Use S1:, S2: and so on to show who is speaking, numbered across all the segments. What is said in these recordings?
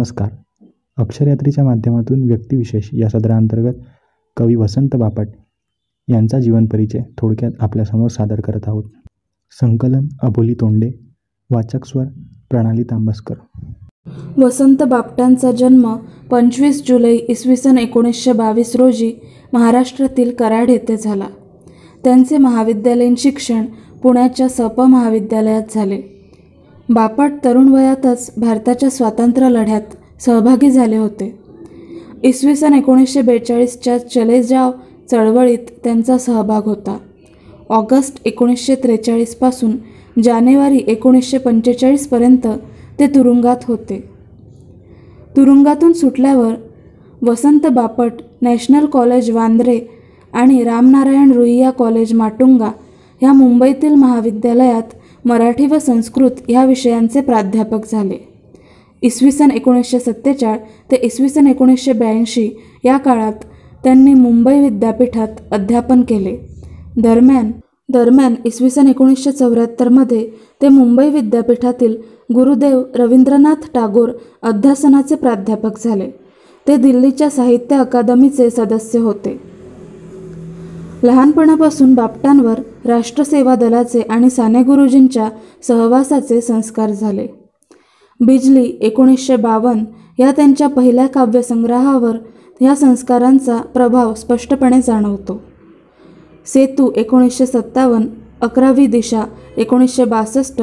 S1: नमस्कार अक्षरयात्रीच्या माध्यमातून व्यक्तिविशेष या सदराअंतर्गत कवी वसंत बापट यांचा जीवनपरिचय थोडक्यात आपल्यासमोर सादर करत आहोत संकलन अबोली तोंडे वाचक स्वर प्रणाली तांबसकर वसंत बापटांचा जन्म पंचवीस जुलै इसवी सन एकोणीसशे बावीस रोजी महाराष्ट्रातील कराड येथे झाला त्यांचे महाविद्यालयीन शिक्षण पुण्याच्या सप महाविद्यालयात झाले बापट तरुण वयातच भारताच्या स्वातंत्र्य लढ्यात सहभागी झाले होते इसवी सन एकोणीसशे बेचाळीसच्या चलेजाव चळवळीत त्यांचा सहभाग होता ऑगस्ट एकोणीसशे त्रेचाळीसपासून जानेवारी एकोणीसशे पंचेचाळीसपर्यंत ते तुरुंगात होते तुरुंगातून सुटल्यावर वसंत बापट नॅशनल कॉलेज वांद्रे आणि रामनारायण रुईया कॉलेज माटुंगा ह्या मुंबईतील महाविद्यालयात मराठी व संस्कृत ह्या विषयांचे प्राध्यापक झाले इसवी सन एकोणीसशे सत्तेचाळीस ते इसवी सन एकोणीसशे ब्याऐंशी या काळात त्यांनी मुंबई विद्यापीठात अध्यापन केले दरम्यान दरम्यान इसवी सन एकोणीसशे चौऱ्याहत्तरमध्ये ते मुंबई विद्यापीठातील गुरुदेव रवींद्रनाथ टागोर अध्यासनाचे प्राध्यापक झाले ते दिल्लीच्या साहित्य अकादमीचे सदस्य होते लहानपणापासून बापटांवर राष्ट्रसेवा दलाचे आणि साने गुरुजींच्या सहवासाचे संस्कार झाले बिजली एकोणीसशे बावन्न या त्यांच्या पहिल्या काव्यसंग्रहावर ह्या संस्कारांचा प्रभाव स्पष्टपणे जाणवतो सेतू एकोणीसशे सत्तावन्न अकरावी दिशा एकोणीसशे बासष्ट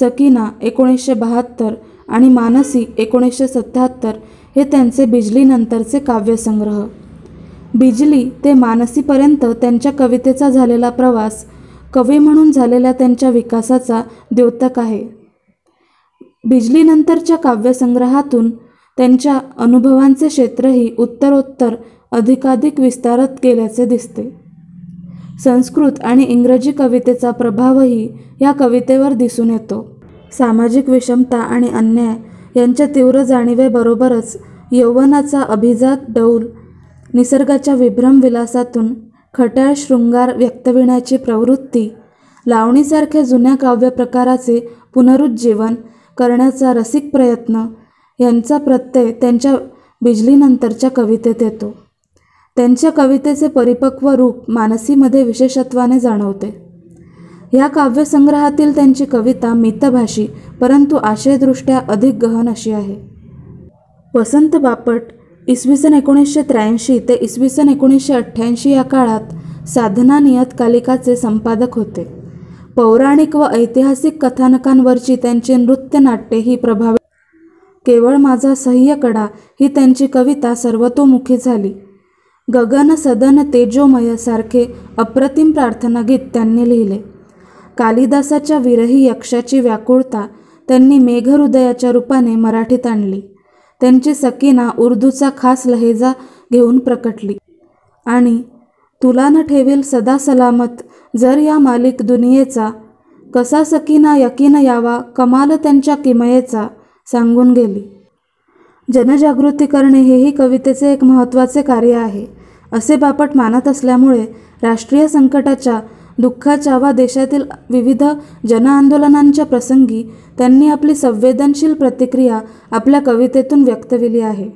S1: सकीना एकोणीसशे बहात्तर आणि मानसी एकोणीसशे सत्याहत्तर हे त्यांचे बिजलीनंतरचे काव्यसंग्रह बिजली ते मानसीपर्यंत त्यांच्या कवितेचा झालेला प्रवास कवी म्हणून झालेल्या त्यांच्या विकासाचा द्योतक आहे बिजलीनंतरच्या काव्यसंग्रहातून त्यांच्या अनुभवांचे क्षेत्रही उत्तरोत्तर अधिकाधिक विस्तारत गेल्याचे दिसते संस्कृत आणि इंग्रजी कवितेचा प्रभावही या कवितेवर दिसून येतो सामाजिक विषमता आणि अन्याय यांच्या तीव्र जाणीवेबरोबरच यौवनाचा अभिजात डौल निसर्गाच्या विभ्रम विलासातून खट्याळ शृंगार व्यक्तविण्याची प्रवृत्ती लावणीसारख्या जुन्या काव्यप्रकाराचे पुनरुज्जीवन करण्याचा रसिक प्रयत्न यांचा प्रत्यय त्यांच्या बिजलीनंतरच्या कवितेत येतो त्यांच्या कवितेचे परिपक्व रूप मानसीमध्ये विशेषत्वाने जाणवते या काव्यसंग्रहातील त्यांची कविता मितभाषी परंतु आशयदृष्ट्या अधिक गहन अशी आहे वसंत बापट इसवी सन एकोणीसशे त्र्याऐंशी ते इसवी सन एकोणीसशे अठ्ठ्याऐंशी या काळात साधना नियतकालिकाचे संपादक होते पौराणिक व ऐतिहासिक कथानकांवरची नृत्य नृत्यनाट्ये ही प्रभावी केवळ माझा कडा ही त्यांची कविता सर्वतोमुखी झाली गगन सदन तेजोमय सारखे अप्रतिम प्रार्थना गीत त्यांनी लिहिले कालिदासाच्या विरही यक्षाची व्याकुळता त्यांनी मेघहृदयाच्या रूपाने मराठीत आणली त्यांची सकीना उर्दूचा खास लहेजा घेऊन प्रकटली आणि तुला न ठेवील सदा सलामत जर या मालिक दुनियेचा कसा सकीना यकीन यावा कमाल त्यांच्या किमयेचा सांगून गेली जनजागृती करणे हेही कवितेचे एक महत्त्वाचे कार्य आहे असे बापट मानत असल्यामुळे राष्ट्रीय संकटाच्या दुःखाच्या वा देशातील विविध जनआंदोलनांच्या प्रसंगी त्यांनी आपली संवेदनशील प्रतिक्रिया आपल्या कवितेतून व्यक्त केली आहे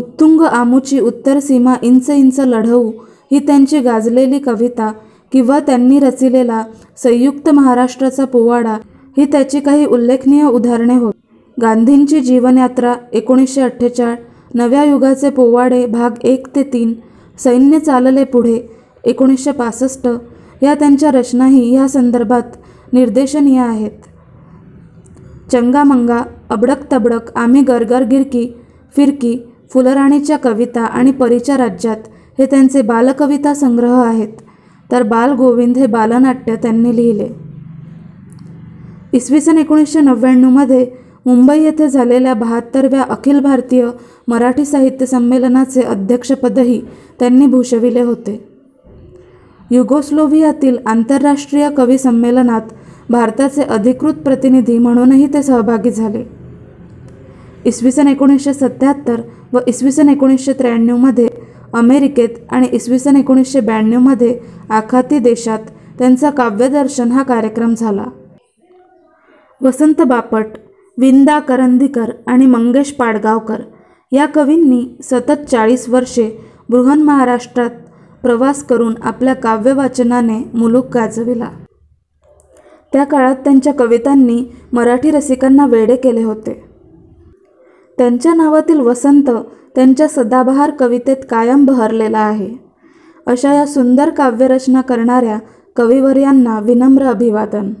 S1: उत्तुंग आमुची उत्तर सीमा इंच इंच लढवू ही त्यांची गाजलेली कविता किंवा त्यांनी रचिलेला संयुक्त महाराष्ट्राचा पोवाडा ही त्याची काही उल्लेखनीय उदाहरणे होत गांधींची जीवनयात्रा एकोणीसशे अठ्ठेचाळ नव्या युगाचे पोवाडे भाग एक ते तीन सैन्य चालले पुढे एकोणीसशे पासष्ट या त्यांच्या रचनाही या संदर्भात निर्देशनीय आहेत चंगामंगा अबडक तबडक आम्ही गरगर गिरकी फिरकी फुलराणीच्या कविता आणि परीच्या राज्यात हे त्यांचे बालकविता संग्रह आहेत तर गोविंद हे बालनाट्य त्यांनी लिहिले इसवी सन एकोणीसशे नव्याण्णवमध्ये मुंबई येथे झालेल्या बहात्तरव्या अखिल भारतीय मराठी साहित्य संमेलनाचे अध्यक्षपदही त्यांनी भूषविले होते युगोस्लोव्हियातील आंतरराष्ट्रीय कवी संमेलनात भारताचे अधिकृत प्रतिनिधी म्हणूनही ते सहभागी झाले इसवी सन एकोणीसशे सत्याहत्तर व इसवी सन एकोणीसशे त्र्याण्णवमध्ये अमेरिकेत आणि इसवी सन एकोणीसशे ब्याण्णवमध्ये आखाती देशात त्यांचा काव्यदर्शन हा कार्यक्रम झाला वसंत बापट विंदा करंदीकर आणि मंगेश पाडगावकर या कवींनी सतत चाळीस वर्षे बृहन महाराष्ट्रात प्रवास करून आपल्या काव्यवाचनाने मुलूक गाजविला त्या काळात त्यांच्या कवितांनी मराठी रसिकांना वेडे केले होते त्यांच्या नावातील वसंत त्यांच्या सदाबहार कवितेत कायम बहरलेला आहे अशा या सुंदर काव्यरचना करणाऱ्या कविवर्यांना विनम्र अभिवादन